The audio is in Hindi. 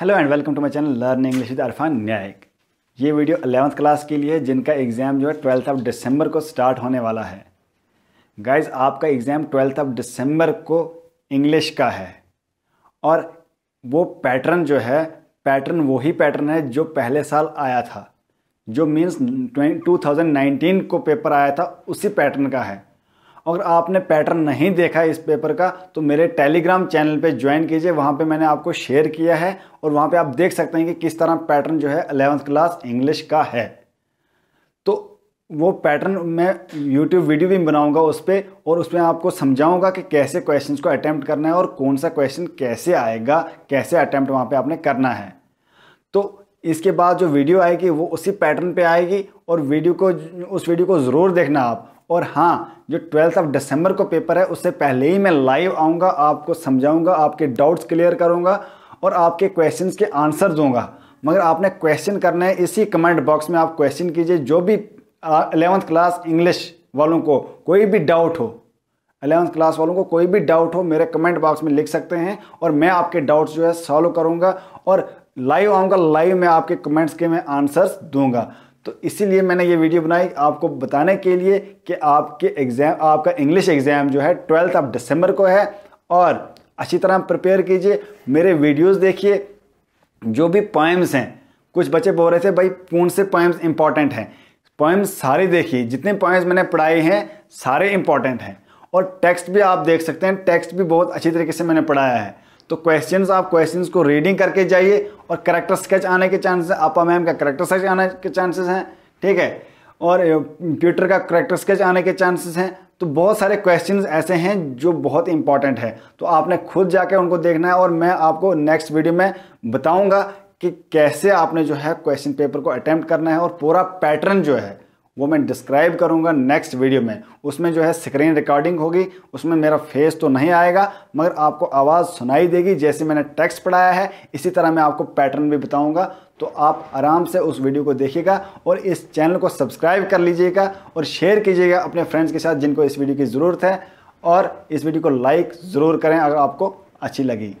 hello and welcome to my channel learn English with Arfan न्यायिक ये वीडियो अलेवंथ क्लास के लिए है जिनका एग्ज़ाम जो है ट्वेल्थ ऑफ दिसंबर को स्टार्ट होने वाला है गाइज आपका एग्ज़ाम ट्वेल्थ ऑफ दिसंबर को इंग्लिश का है और वो पैटर्न जो है पैटर्न वही पैटर्न है जो पहले साल आया था जो मीन्स 2019 को पेपर आया था उसी पैटर्न का है अगर आपने पैटर्न नहीं देखा इस पेपर का तो मेरे टेलीग्राम चैनल पे ज्वाइन कीजिए वहाँ पे मैंने आपको शेयर किया है और वहाँ पे आप देख सकते हैं कि किस तरह पैटर्न जो है अलेवंथ क्लास इंग्लिश का है तो वो पैटर्न मैं यूट्यूब वीडियो भी बनाऊँगा उस पर और उसमें आपको समझाऊँगा कि कैसे क्वेश्चन को अटैम्प्ट करना है और कौन सा क्वेश्चन कैसे आएगा कैसे अटैम्प्ट वहाँ पर आपने करना है तो इसके बाद जो वीडियो आएगी वो उसी पैटर्न पे आएगी और वीडियो को उस वीडियो को ज़रूर देखना आप और हाँ जो ट्वेल्थ ऑफ दिसंबर को पेपर है उससे पहले ही मैं लाइव आऊँगा आपको समझाऊँगा आपके डाउट्स क्लियर करूँगा और आपके क्वेश्चन के आंसर दूँगा मगर आपने क्वेश्चन करना है इसी कमेंट बॉक्स में आप क्वेश्चन कीजिए जो भी अलेवंथ क्लास इंग्लिश वालों को कोई भी डाउट हो अलेवंथ क्लास वालों को कोई भी डाउट हो मेरे कमेंट बॉक्स में लिख सकते हैं और मैं आपके डाउट्स जो है सॉल्व करूंगा और लाइव आऊँगा लाइव में आपके कमेंट्स के मैं आंसर्स दूंगा तो इसीलिए मैंने ये वीडियो बनाई आपको बताने के लिए कि आपके एग्ज़ाम आपका इंग्लिश एग्ज़ाम जो है ट्वेल्थ ऑफ दिसंबर को है और अच्छी तरह प्रिपेयर कीजिए मेरे वीडियोस देखिए जो भी पॉइम्स हैं कुछ बच्चे बोल रहे थे भाई पूर्ण से पॉइम्स इंपॉर्टेंट हैं पॉइम्स सारे देखिए जितने पॉइम्स मैंने पढ़ाए हैं सारे इंपॉर्टेंट हैं और टेक्स्ट भी आप देख सकते हैं टेक्स्ट भी बहुत अच्छी तरीके से मैंने पढ़ाया है तो क्वेश्चंस आप क्वेश्चंस को रीडिंग करके जाइए और करेक्टर स्केच आने के चांसेस आपा मैम का करेक्टर स्केच आने के चांसेस हैं ठीक है और कंप्यूटर का करेक्टर स्केच आने के चांसेस हैं तो बहुत सारे क्वेश्चन ऐसे हैं जो बहुत इंपॉर्टेंट है तो आपने खुद जाके उनको देखना है और मैं आपको नेक्स्ट वीडियो में बताऊँगा कि कैसे आपने जो है क्वेश्चन पेपर को अटैम्प्ट करना है और पूरा पैटर्न जो है वो मैं डिस्क्राइब करूँगा नेक्स्ट वीडियो में उसमें जो है स्क्रीन रिकॉर्डिंग होगी उसमें मेरा फेस तो नहीं आएगा मगर आपको आवाज़ सुनाई देगी जैसे मैंने टेक्स्ट पढ़ाया है इसी तरह मैं आपको पैटर्न भी बताऊँगा तो आप आराम से उस वीडियो को देखिएगा और इस चैनल को सब्सक्राइब कर लीजिएगा और शेयर कीजिएगा अपने फ्रेंड्स के साथ जिनको इस वीडियो की ज़रूरत है और इस वीडियो को लाइक ज़रूर करें अगर आपको अच्छी लगी